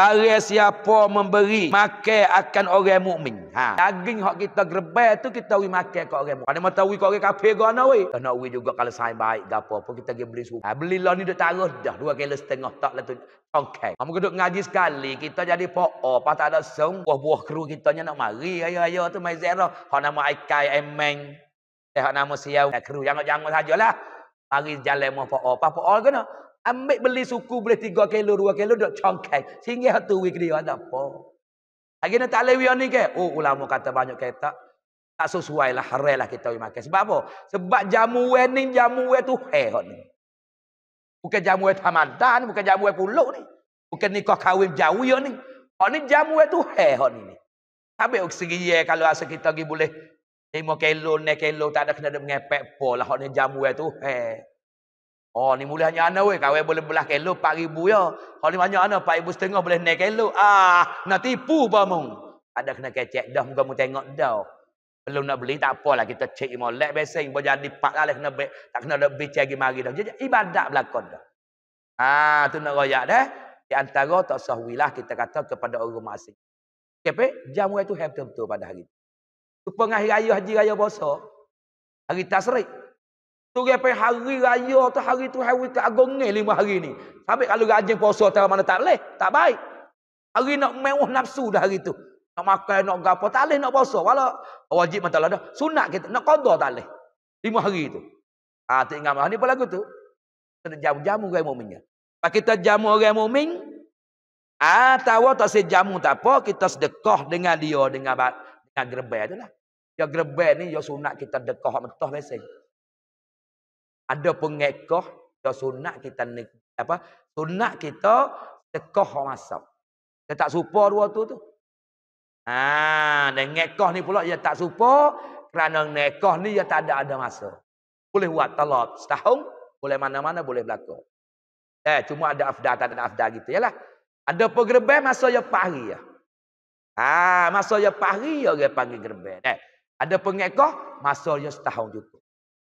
Bagi siapa memberi makan akan orang mukmin. Ha. Daging hak kita gerbel tu kita wi makan kat orang mukmin. Ada mata wi kat orang kafir ke ana wi? Kena wi juga kalau sai baik ke apa kita pergi beli suruh. Ha belilah ni dak taruh dah dua kilo setengah taklah tu. Okey. Kamu duduk ngaji sekali kita jadi po'o. Pas tak ada sung buah-buah kru kita nya nak mari ayo-ayo tu mai zero. Hak nama Aikai Emeng. Eh hak nama siau kru jangan-jangan sajalah. Mari jalan mau po'o. Pas po'o kena ambil beli suku boleh tiga kilo dua kilo dok congkai sehingga satu wik dia ada apa lagi nak tak lewi ni ke oh ulama kata banyak kata tak sesuai lah haram lah kita makan sebab apa sebab jamu wening jamu we tu eh ni bukan jamu we tamadan bukan jamu we puluk ni bukan nikah kahwin jauh yo ya ni oh ni jamu we tu eh ni ni habis segi ye kalau asa kita pergi boleh 5 kilo 6 kilo tak ada kena ada mengepek pola lah, hok ni jamu we tu eh Oh ni mulih hanya ana weh kawai boleh belah kelo 4000 ya. Kalau ni banyak ana 4000 setengah boleh naik kelo. Ah, nak tipu ba mung. Ada kena kecek dah muka mu tengok dah. Belum nak beli tak apalah kita cek mo lek besen bo jadi pak lah kena be, tak kena nak beli lagi mari dah. Jadi ibadat belakon dah. Ah, tu nak royak dah. Eh. Di antara tak sahwilah kita kata kepada orang masing. Kepe jamu itu hebat betul pada hari itu. Supaya raya haji raya bosok. hari tasrik Turun pada hari raya tu hari tu hari keagungan lima hari ni. Sampai kalau rajin puasa tak mana tak boleh. Tak baik. Hari nak mewah nafsu dah hari tu. Nak makan, nak gapa, tak boleh nak puasa. Walau oh, wajib mata dah. Sunat kita, nak kodoh tak boleh. Lima hari tu. Ha, tak ingat ni pun lagu tu. Kita jamu-jamu orang mu'minnya. Kalau kita jamu orang mu'min, ah ha, tak saya jamu tak apa, kita sedekah dengan dia, dengan, dengan gerbek tu lah. Ya ni, ya sunat kita dekah, mentah mesej ada pengekoh dia sunat kita apa sunat kita tekoh masam Kita tak serupa dua tu tu ha dan ngekoh ni pula dia tak serupa kerana ngekoh ni dia tak ada ada masa boleh buat talak setahun boleh mana-mana boleh berlaku eh cuma ada afdal tak ada afdal gitu Jelah. ada pergerbai masa dia pagi ya. Ha, masa dia pahri dia panggil gerbai. Eh, ada pengekoh masa dia setahun cukup.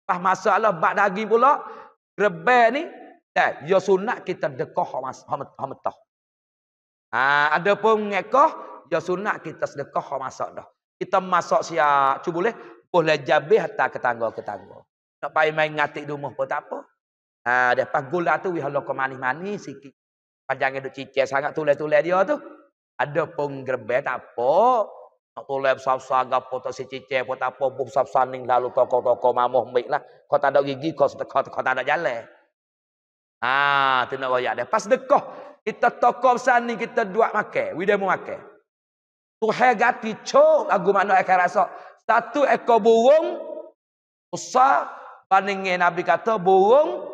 Pas ah, masalah bak daging pula, rebel ni, eh, ya sunat kita dekoh hamatah. Ha, ada pun mengekoh, ya sunat kita sedekoh hamasak dah. Kita masak siap, cuba boleh, boleh jabih hatta ketangga-ketangga. Nak payah main ngatik rumah pun tak apa. Ha, lepas gula lah tu, we halau manis-manis sikit. Panjangnya duk cicir sangat, tulis-tulis dia tu. Ada pun gerbe tak apa. Nak tulip sapsa gapo tak si cicek pun tak apa. Buk sapsa ni lalu toko-toko mamuh mik lah. Kau tak ada gigi kau sedekah. Kau tak ada jalan. Haa. Itu nak rakyat dia. Pas dekoh Kita toko sapsa ni kita duak makan. Widah mu makan. Tuhai gati cok. Lagu mana akan rasa. Satu ekor burung. Usah. Paningnya Nabi kata burung.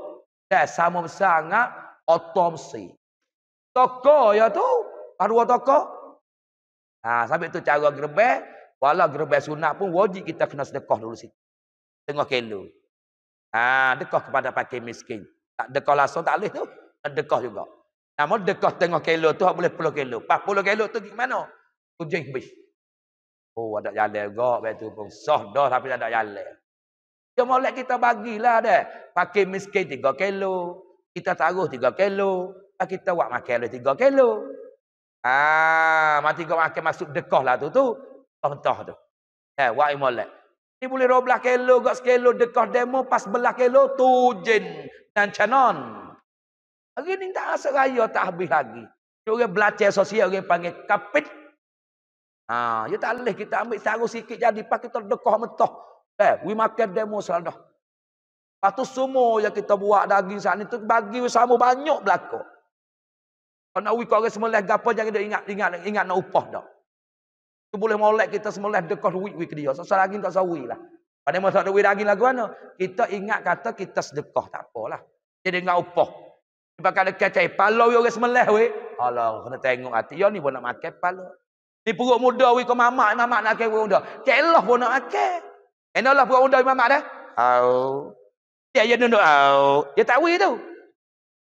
Eh, sama besar ngak. Otom si. Toko ya tu. Ada dua Toko. Ha, sampai tu cara gerbel, walau gerbel sunat pun wajib kita kena sedekah dulu situ. Tengah kelu. Ha, dekah kepada pakai miskin. Tak dekah langsung tak boleh tu. Dekah juga. Namun dekah tengah kelu tu tak boleh puluh kelu. Pas puluh kelu tu ke mana? Tujuh bis. Oh, ada jalan juga. Betul pun. Soh dah tapi tak ada jalan. Cuma boleh kita bagilah deh. Pakai miskin tiga kelu. Kita taruh tiga kelu. Lah, kita buat makan tiga kelu. Ah, mati kau akan masuk dekoh lah tu tu. Contoh tu. Eh, wa imolat. Ni boleh 12 kelo, gak sekilo dekoh demo pas belah kelo tu jin dan canon. Hari ni tak asal raya tak habis lagi. Orang belajar sosial orang panggil kapit. Ah, ya tak boleh kita ambil sarung sikit jadi pas kita dekoh mentah. Ha, we makan demo salah dah. Lepas tu semua yang kita buat daging saat ni tu bagi sama banyak belakang. Kalau nak wik orang semelih gapa jangan dia ingat ingat ingat nak upah dah. Tu boleh molek kita semelih dekat wik wik dia. Sesal lagi tak sawi lah. Pada masa tak ada wik lagi lagu mana? Kita ingat kata kita sedekah tak apalah. Jadi ingat upah. Sebab kalau dekat cai palo wik orang semelih wik. Alah kena tengok hati yo ya, ni pun nak makan palo. Ni perut muda wik ke mamak mamak nak makan muda. Celah pun nak makan. Enolah perut muda mamak dah. Au. Dia ya nunduk ya, au. Dia ya, tak wik tu.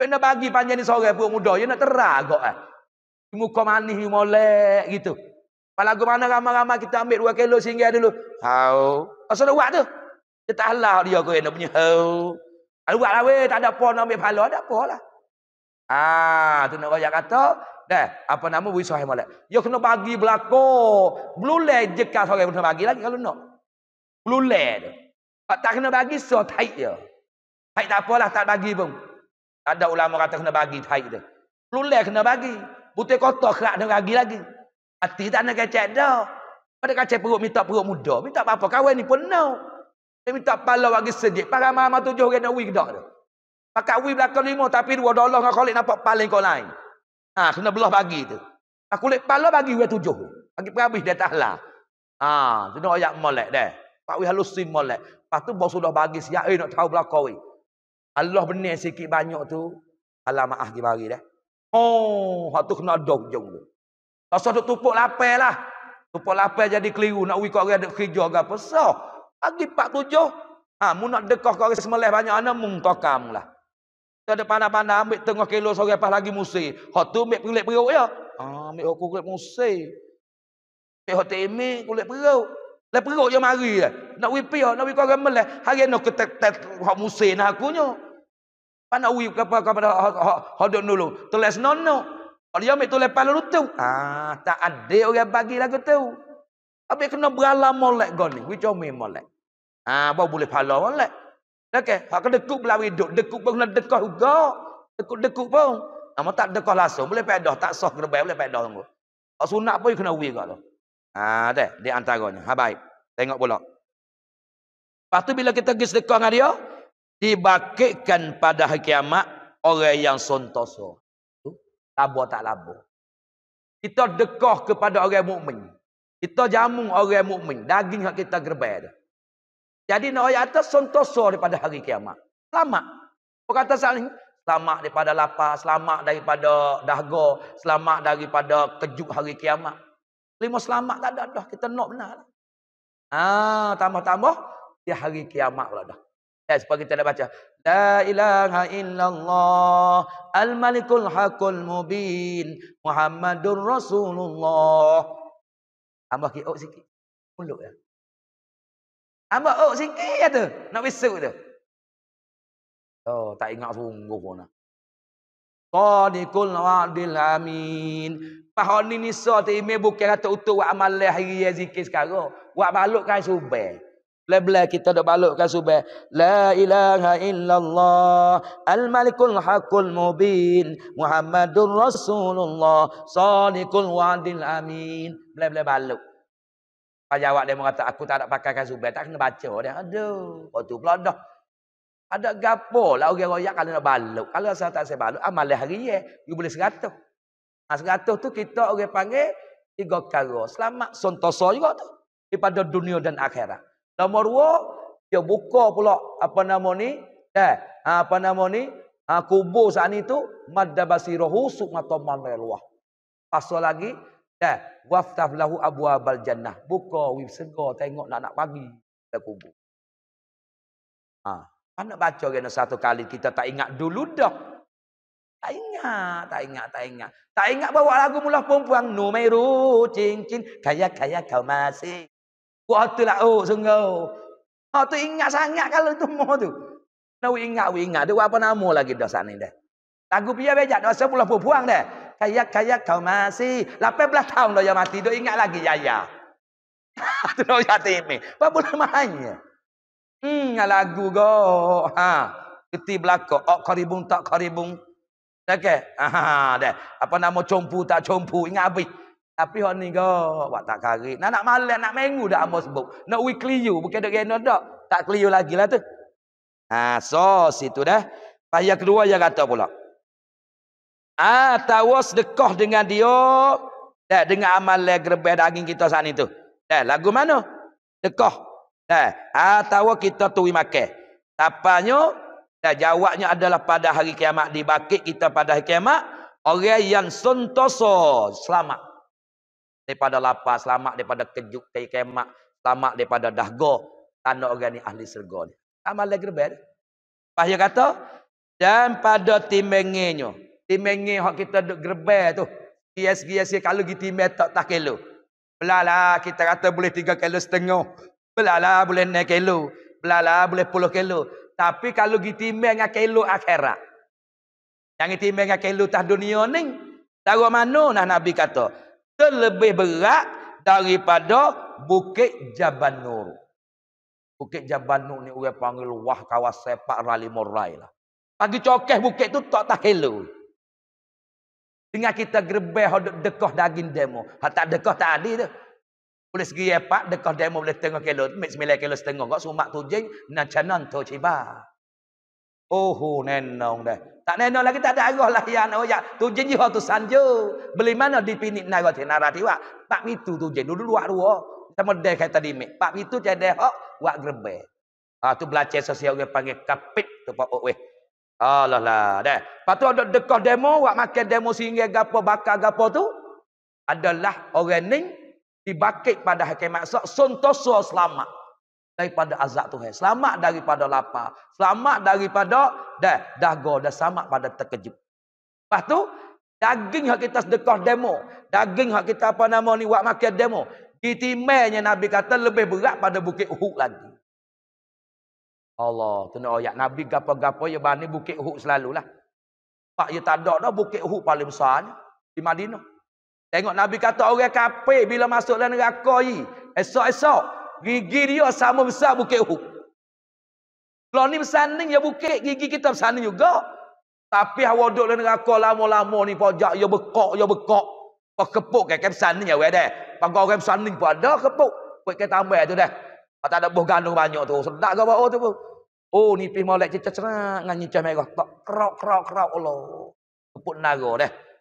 Kena bagi panjang ni sore pun muda. Dia nak terang kok eh. Muka manis ni molek gitu. Kalau aku mana ramai-ramai kita ambil dua kilo sehingga dulu. Hau. Pasal dia buat tu. Dia tak halau dia aku yang punya hau. Kalau buat lah weh. Tak ada apa nak ambil pahala. Ada apa lah. Haa. Tu nak banyak kata. Dah. Apa nama bui suhaim molek. Dia kena bagi belakang. Belulai jeka sore pun kena bagi lagi kalau nak. Belulai tu. Tak kena bagi so tight je. Tight tak apalah. Tak bagi pun. Ada ulama kata kena bagi haid dia. Lulai kena bagi. Butir kotor kerak dia bagi lagi. Hati tak nak kecek dah. Pada kacau perut minta perut muda. Minta apa-apa. Kawan ni pun nak. No. Dia minta pala bagi sedih. Para mama tujuh orang nak wik dah dia. Pakat wik belakang lima. Tapi dua dolar dengan kolik nampak paling kau lain. Ha, kena belah bagi tu. Ha, kulit pala bagi wik tujuh. Bagi perhabis dia tak lah. Ha, kena ayak molek dia. Pak wik halusin molek. Lepas tu bos sudah bagi siap. Eh nak tahu belakang wik. Allah benar sikit banyak tu. Alam maaf di bari dah. Oh, waktu kena ada hujung tu. Rasa duk tupuk lapar lah. Tupuk lapar jadi keliru. Nak wikir orang ada kerja ke apa. So, pagi 47. Ha, mu nak dekah ke semelih banyak anak, mu kokam lah. Tak ada panah-panah. ambil tengah kilo sore lepas lagi musim. Hak tu ambil kulit perut ya. Ha, ambil aku kulit musim. Ambil hak temi, kulit perut. Lepas perut je mari lah. Nak wipi, nak wipi orang melih. Hari ni aku tetap hak musim lah akunya panawi kepada kepada hodok nulung tulis nono kalau dia ambil tulis pala rutu ah tak ada orang bagi lagu tu Abi kena beralam molek goni wi jomi molek ah bau boleh pala molek okey hak kena dekuk belah hidup dekuk pun kena dekah juga dekuk dekuk pun nama tak dekah langsung boleh pedah tak sah kena bayar boleh pedah tunggu hak sunat pun kena wi gak ah teh di antaranya ha baik tengok pula Lepas tu bila kita pergi sedekah dengan dia, dibakikan pada hari kiamat orang yang sontoso. Tu labo tak labo. Kita dekoh kepada orang mukmin. Kita jamu orang mukmin, daging hak kita gerbai dah. Jadi nak ayat atas sontoso daripada hari kiamat. Selamat. Apa kata saling? Selamat daripada lapar, selamat daripada dahga, selamat daripada kejuk hari kiamat. Lima selamat tak ada dah. Kita nak benar. Ah, tambah-tambah. Ya hari kiamat lah dah. Ya, kan, supaya kita nak baca. La ilaha illallah al-malikul haqqul mubin Muhammadur Rasulullah. Tambah ki ok oh, sikit. Mulut ya. Tambah ok oh, sikit ya tu. Nak besok tu. Oh, tak ingat sungguh pun lah. Qadikul wa'adil amin. Pahal ni ni sah tu imam bukan kata utuh wa'amalai hari ya zikir sekarang. Wa'amalukkan subay. Bila-bila kita dah balut ke subah. La ilaha illallah. Al-Malikul Hakul Mubin. Muhammadur Rasulullah. Salikul Wadil Amin. Bila-bila balut. Pak jawab dia mengatakan, aku tak nak pakai kasubah. Tak kena baca. Dia, aduh. tu pula dah. Ada gapo lah orang royak kalau nak balut. Kalau saya tak saya balut, amalah hari ya. You boleh seratus. Ha, seratus tu kita orang panggil tiga karo. Selamat sentosa juga tu. Daripada dunia dan akhirat. Nombor dua, dia buka pula apa nama ni? Eh, ha, apa nama ni? Ha, kubur saat ni tu madda basirahu sumata manailah. Pasal lagi, eh, waftaf lahu abwabal jannah. Buka wib segar tengok nak nak pagi dekat kubur. Ha, anak kan baca kena satu kali kita tak ingat dulu dah. Tak ingat, tak ingat, tak ingat. Tak ingat bawa lagu mula perempuan Numeru cincin kaya-kaya kau masih. Kau tu lah, oh, sungguh. Ha, tu ingat sangat kalau tu mau tu. Nak no, ingat, we ingat. Dia apa nama lagi dah sana dah. Lagu pia bejak, dah sepuluh pula puang dah. kayak kaya kau masih. 18 tahun dah yang mati, dah ingat lagi, ya, ya. Itu dah ya, timi. Apa pula mahanya? Hmm, lagu go. Ha. Keti belakang. Ok, karibung tak karibung. Okay. Ha, ha, ha, dah. Apa nama compu tak compu. Ingat habis. Tapi hak ni ke, buat tak kari. Nak nak malam, nak minggu dah ambo sebut. Nak we clear you, bukan dok reno dok. Tak kliu lagi lah tu. Ha, so situ dah. Payah kedua yang kata pula. Ah, ha, tawas dekoh dengan dia. Dah dengan amal gerbeh daging kita saat ni tu. Dah lagu mana? Dekoh. Dah, ha, tawa kita tu makan. Tapanya dah jawabnya adalah pada hari kiamat dibakit kita pada hari kiamat orang yang sentosa selamat daripada lapar, selamat daripada kejuk, kai kemak, selamat daripada dahgo Tanda organi ahli syurga ni. Amal lagi berbeza. Lepas dia kata, dan pada timenginya. Timengi hak kita duk gerbel tu. Gias-gias kalau kita timeng tak tak kilo. Belalah kita kata boleh tiga kilo setengah. Belalah boleh 6 kilo. Belalah boleh puluh kilo. Tapi kalau kita timen dengan kilo akhirat. Yang timen dengan kilo tak dunia ni, tahu mana? nah Nabi kata, lebih berat daripada Bukit Jaban Nur. Bukit Jaban Nur ni orang panggil wah kawas sepak Rali Morai lah. Pagi cokeh bukit tu tak tak hello. Tinggal kita gerbeh hodok dekoh daging demo. Ha, tak dekoh tak adil tu. Boleh segi epak, dekoh demo boleh tengok kilo. Mek sembilan kilo setengah. Kau sumak tujing, nak canon tu cibah. Oh, nenong dah. Tak nenong lagi tak ada arah layan awak. Ya. Tu jenji tu sanjo. Beli mana dipinit nara ti nara ti wak. Pak itu tu jenji. Dulu luar luar. Sama dah kata di mik. Pak itu cah dah hok. Wak grebe. Ha, tu belajar sosial orang panggil kapit. Tu pak uwe. Allah lah. Dah. Lepas ada dekoh demo. Wak makan demo sehingga gapo bakar gapo tu. Adalah orang ni. Dibakit pada hakim maksud. Sontoso selamat daripada azab Tuhan. Selamat daripada lapar. Selamat daripada dah dahgo dah selamat pada terkejut. Lepas tu daging hak kita sedekah demo. Daging hak kita apa nama ni buat makan demo. Ditimainya Nabi kata lebih berat pada bukit Uhud lagi. Allah, kena ayat Nabi gapo-gapo ya bani bukit Uhud selalulah. Pak ya tak ada dah bukit Uhud paling besar ni, di Madinah. Tengok Nabi kata orang kafir bila masuk dalam neraka ni, esok-esok gigi dia sama besar bukit Uhud. Kalau ni bersanding ya bukit, gigi kita bersanding juga. Tapi awak duduk dalam neraka lama-lama ni pojok, ya bekok, ya bekok. Kau kepuk kan, kan bersanding ya weh Pakai orang bersanding pun ada, kepuk. Kau kan tambah tu dah. Tak ada buah gandung banyak tu. Sedap kau bawa tu pun. Oh, ni pergi malak cerita cerah. Nganyi cerah merah. Tak kerok, kerok, Allah. Kepuk naga dah.